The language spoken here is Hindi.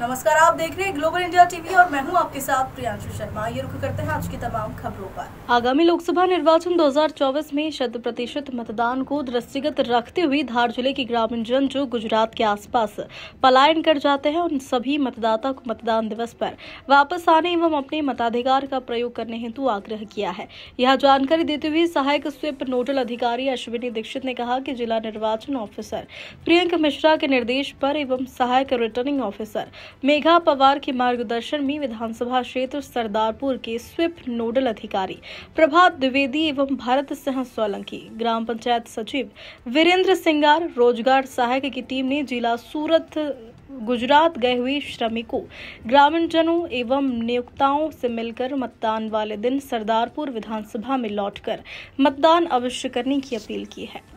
नमस्कार आप देख रहे हैं ग्लोबल इंडिया टीवी और मैं हूं आपके साथ प्रियांशु शर्मा ये रुख करते हैं आज की तमाम खबरों पर आगामी लोकसभा निर्वाचन 2024 में शत प्रतिशत मतदान को दृष्टिगत रखते हुए धार जिले के ग्रामीण जन जो गुजरात के आसपास पलायन कर जाते हैं उन सभी मतदाता को मतदान दिवस पर वापस आने एवं अपने मताधिकार का प्रयोग करने हेतु आग्रह किया है यह जानकारी देते हुए सहायक स्वीप नोडल अधिकारी अश्विनी दीक्षित ने कहा की जिला निर्वाचन ऑफिसर प्रियंक मिश्रा के निर्देश पर एवं सहायक रिटर्निंग ऑफिसर मेघा पवार के मार्गदर्शन में विधानसभा क्षेत्र सरदारपुर के स्विप नोडल अधिकारी प्रभात द्विवेदी एवं भारत सिंह सोलंकी ग्राम पंचायत सचिव वीरेंद्र सिंगार रोजगार सहायक की टीम ने जिला सूरत गुजरात गए हुए श्रमिकों ग्रामीणजनों एवं नियोक्ताओं से मिलकर मतदान वाले दिन सरदारपुर विधानसभा में लौटकर मतदान अवश्य करने की अपील की है